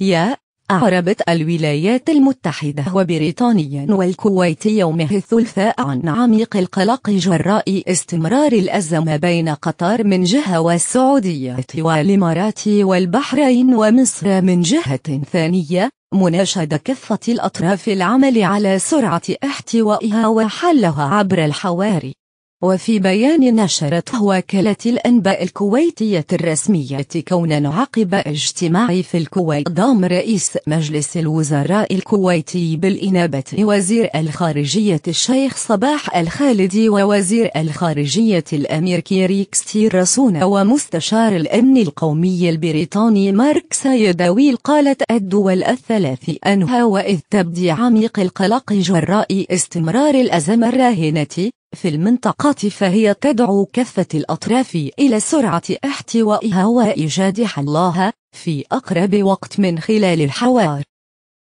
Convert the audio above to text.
يا أعربت الولايات المتحدة وبريطانيا والكويت يومه الثلثاء عن عميق القلق جراء استمرار الأزمة بين قطر من جهة والسعودية والإمارات والبحرين ومصر من جهة ثانية مناشدة كافة الأطراف العمل على سرعة احتوائها وحلها عبر الحواري وفي بيان نشرته وكالة الأنباء الكويتية الرسمية كونا عقب اجتماع في الكويت ضم رئيس مجلس الوزراء الكويتي بالإنابة وزير الخارجية الشيخ صباح الخالدي ووزير الخارجية الأميركي كيريك ستيرسون ومستشار الأمن القومي البريطاني مارك سايداويل قالت الدول الثلاث أنها وإذ تبدي عميق القلق جراء استمرار الأزمة الراهنة في المنطقة فهي تدعو كافة الأطراف إلى سرعة احتوائها وإيجاد حلها في أقرب وقت من خلال الحوار